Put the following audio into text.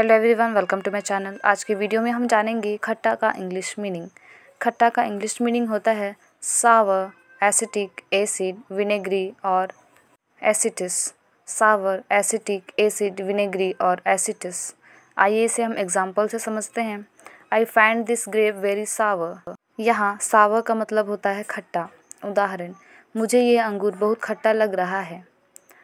hello everyone welcome to my channel आज की video में हम जानेंगे खट्टा का इंग्लिश मीनिंग खट्टा का इंग्लिश मीनिंग होता है सावर एसिटिक एसिड विनेग्री और एसिटिस सावर एसिटिक एसिड विनेग्री और एसिटिस आइए इसे हम एग्जाम्पल से समझते हैं I find this grape very sour यहाँ सावर का मतलब होता है खट्टा उदाहरण मुझे ये अंगूर बहुत खट्टा लग रहा है